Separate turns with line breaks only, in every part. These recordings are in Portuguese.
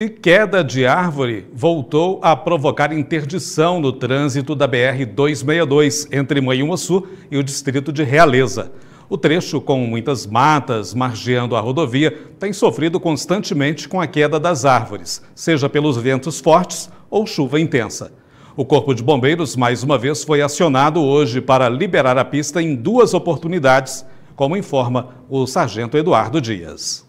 E queda de árvore voltou a provocar interdição no trânsito da BR-262 entre Manhuaçu e o distrito de Realeza. O trecho, com muitas matas margeando a rodovia, tem sofrido constantemente com a queda das árvores, seja pelos ventos fortes ou chuva intensa. O Corpo de Bombeiros, mais uma vez, foi acionado hoje para liberar a pista em duas oportunidades, como informa o Sargento Eduardo Dias.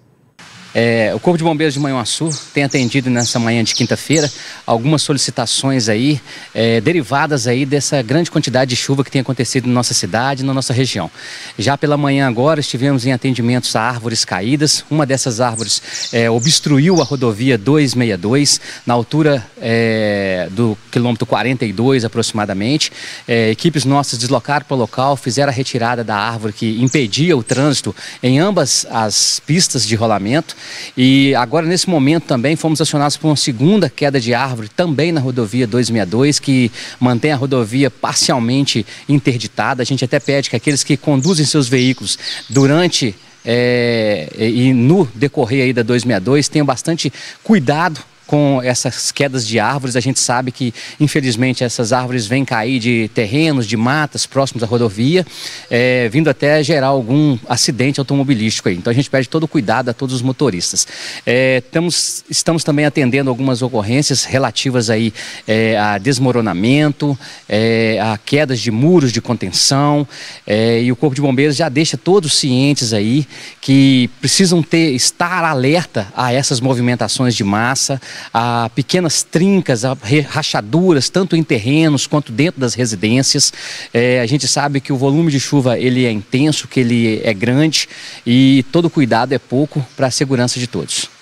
É, o Corpo de Bombeiros de Manhuaçu tem atendido nessa manhã de quinta-feira algumas solicitações aí, é, derivadas aí dessa grande quantidade de chuva que tem acontecido na nossa cidade, na nossa região. Já pela manhã agora estivemos em atendimentos a árvores caídas, uma dessas árvores é, obstruiu a rodovia 262 na altura é, do quilômetro 42 aproximadamente. É, equipes nossas deslocaram para o local, fizeram a retirada da árvore que impedia o trânsito em ambas as pistas de rolamento. E agora, nesse momento também, fomos acionados por uma segunda queda de árvore, também na rodovia 262, que mantém a rodovia parcialmente interditada. A gente até pede que aqueles que conduzem seus veículos durante é, e no decorrer aí da 262, tenham bastante cuidado com essas quedas de árvores. A gente sabe que, infelizmente, essas árvores vêm cair de terrenos, de matas próximos à rodovia, é, vindo até gerar algum acidente automobilístico aí. Então a gente pede todo o cuidado a todos os motoristas. É, eh, estamos, estamos também atendendo algumas ocorrências relativas aí é, a desmoronamento, a quedas de muros de contenção e o Corpo de Bombeiros já deixa todos cientes aí que precisam ter estar alerta a essas movimentações de massa, a pequenas trincas, a rachaduras, tanto em terrenos quanto dentro das residências. É, a gente sabe que o volume de chuva ele é intenso, que ele é grande e todo cuidado é pouco para a segurança de todos.